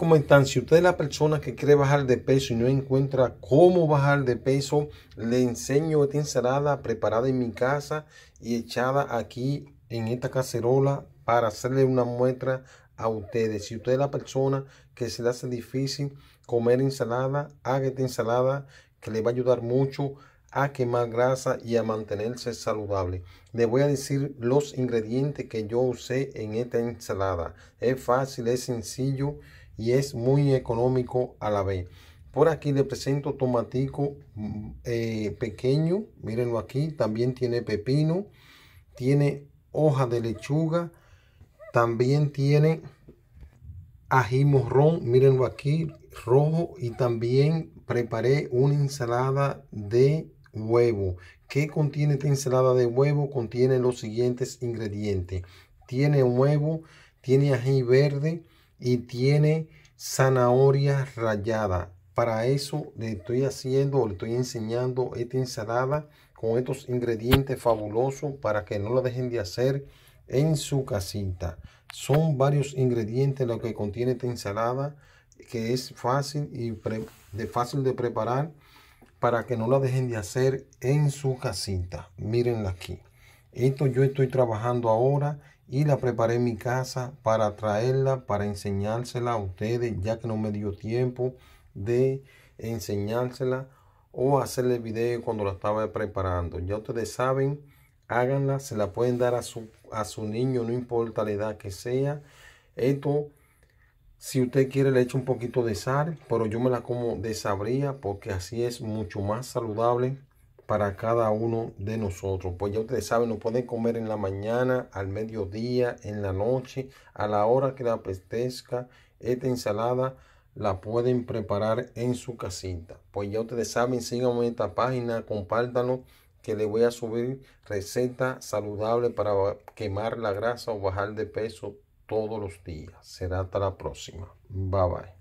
comentan, si usted es la persona que quiere bajar de peso y no encuentra cómo bajar de peso, le enseño esta ensalada preparada en mi casa y echada aquí en esta cacerola para hacerle una muestra a ustedes. Si usted es la persona que se le hace difícil comer ensalada, haga esta ensalada que le va a ayudar mucho a quemar grasa y a mantenerse saludable. Le voy a decir los ingredientes que yo usé en esta ensalada. Es fácil, es sencillo y es muy económico a la vez. Por aquí le presento tomatico mm, eh, pequeño, mírenlo aquí, también tiene pepino, tiene hoja de lechuga, también tiene ají morrón, mírenlo aquí, rojo y también preparé una ensalada de huevo. ¿Qué contiene esta ensalada de huevo? Contiene los siguientes ingredientes. Tiene huevo, tiene ají verde, y tiene zanahoria rallada. Para eso le estoy haciendo, le estoy enseñando esta ensalada con estos ingredientes fabulosos para que no la dejen de hacer en su casita. Son varios ingredientes lo que contiene esta ensalada que es fácil y de fácil de preparar para que no la dejen de hacer en su casita. Mírenla aquí. Esto yo estoy trabajando ahora y la preparé en mi casa para traerla, para enseñársela a ustedes, ya que no me dio tiempo de enseñársela o hacerle video cuando la estaba preparando. Ya ustedes saben, háganla, se la pueden dar a su, a su niño, no importa la edad que sea. Esto, si usted quiere, le echo un poquito de sal, pero yo me la como de sabría porque así es mucho más saludable para cada uno de nosotros. Pues ya ustedes saben, Lo pueden comer en la mañana, al mediodía, en la noche, a la hora que la apetezca. Esta ensalada la pueden preparar en su casita. Pues ya ustedes saben, síganme en esta página, compártanlo, que le voy a subir receta saludable para quemar la grasa o bajar de peso todos los días. Será hasta la próxima. Bye bye.